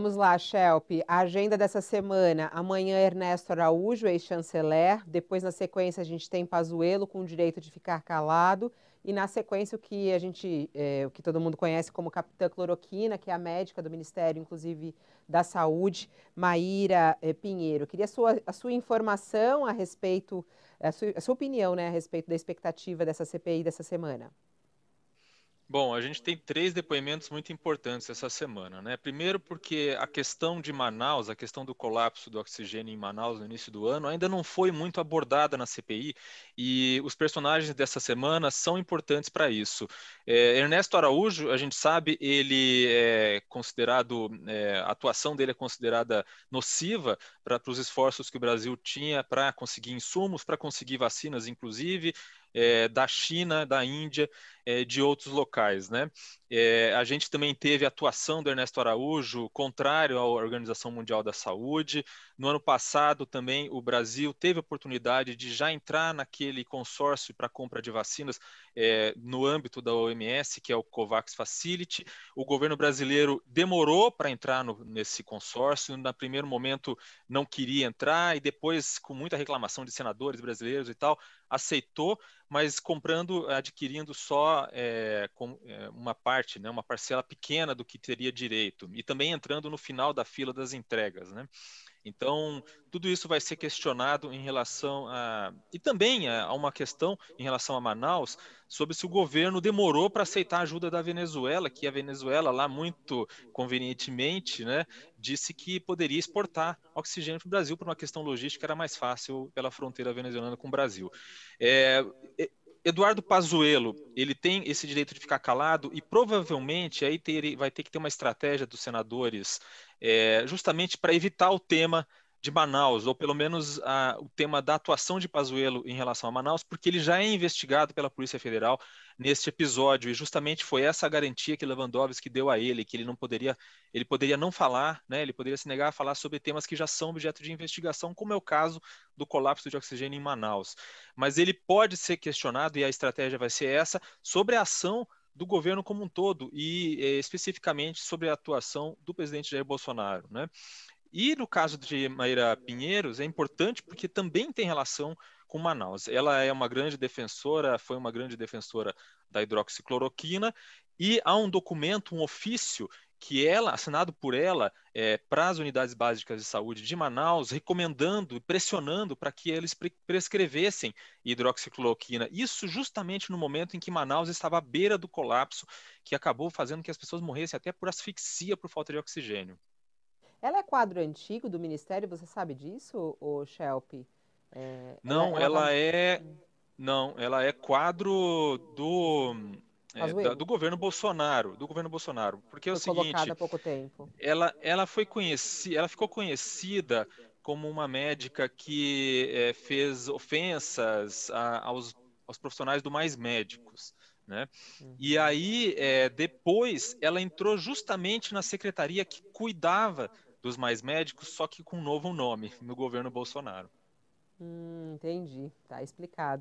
Vamos lá, Shelp. A agenda dessa semana. Amanhã, Ernesto Araújo, ex-chanceler. Depois, na sequência, a gente tem Pazuello com o direito de ficar calado. E na sequência, o que a gente, eh, o que todo mundo conhece como Capitã Cloroquina, que é a médica do Ministério, inclusive, da Saúde, Maíra eh, Pinheiro. Queria a sua, a sua informação a respeito, a sua, a sua opinião né, a respeito da expectativa dessa CPI dessa semana. Bom, a gente tem três depoimentos muito importantes essa semana, né? Primeiro, porque a questão de Manaus, a questão do colapso do oxigênio em Manaus no início do ano, ainda não foi muito abordada na CPI e os personagens dessa semana são importantes para isso. É, Ernesto Araújo, a gente sabe, ele é considerado, é, a atuação dele é considerada nociva para os esforços que o Brasil tinha para conseguir insumos, para conseguir vacinas, inclusive é, da China, da Índia, é, de outros locais, né? É, a gente também teve a atuação do Ernesto Araújo, contrário à Organização Mundial da Saúde. No ano passado, também, o Brasil teve a oportunidade de já entrar naquele consórcio para compra de vacinas é, no âmbito da OMS, que é o COVAX Facility. O governo brasileiro demorou para entrar no, nesse consórcio, no primeiro momento não queria entrar, e depois, com muita reclamação de senadores brasileiros e tal, aceitou, mas comprando, adquirindo só é, com, é, uma parte, né, uma parcela pequena do que teria direito, e também entrando no final da fila das entregas. Né? Então, tudo isso vai ser questionado em relação a. E também a uma questão em relação a Manaus, sobre se o governo demorou para aceitar a ajuda da Venezuela, que a Venezuela, lá muito convenientemente, né, disse que poderia exportar oxigênio para o Brasil por uma questão logística, era mais fácil pela fronteira venezuelana com o Brasil. É, é Eduardo Pazuello, ele tem esse direito de ficar calado e provavelmente aí ter, vai ter que ter uma estratégia dos senadores é, justamente para evitar o tema de Manaus, ou pelo menos a, o tema da atuação de Pazuello em relação a Manaus, porque ele já é investigado pela Polícia Federal neste episódio, e justamente foi essa garantia que Lewandowski deu a ele, que ele não poderia, ele poderia não falar, né, ele poderia se negar a falar sobre temas que já são objeto de investigação, como é o caso do colapso de oxigênio em Manaus. Mas ele pode ser questionado, e a estratégia vai ser essa, sobre a ação do governo como um todo e eh, especificamente sobre a atuação do presidente Jair Bolsonaro, né? E no caso de Maíra Pinheiros, é importante porque também tem relação com Manaus. Ela é uma grande defensora, foi uma grande defensora da hidroxicloroquina, e há um documento, um ofício que ela, assinado por ela, é, para as unidades básicas de saúde de Manaus, recomendando, pressionando para que eles pre prescrevessem hidroxicloroquina. Isso justamente no momento em que Manaus estava à beira do colapso, que acabou fazendo que as pessoas morressem até por asfixia por falta de oxigênio. Ela é quadro antigo do Ministério, você sabe disso, o Shelp? É, não, ela, ela, ela tá é. Não, ela é quadro do. É, da, do governo Bolsonaro, do governo Bolsonaro, porque foi é o seguinte, há pouco tempo. ela ela foi conhecida, ela ficou conhecida como uma médica que é, fez ofensas a, aos, aos profissionais do mais médicos, né? Uhum. E aí é, depois ela entrou justamente na secretaria que cuidava dos mais médicos, só que com um novo nome no governo Bolsonaro. Hum, entendi, tá explicado.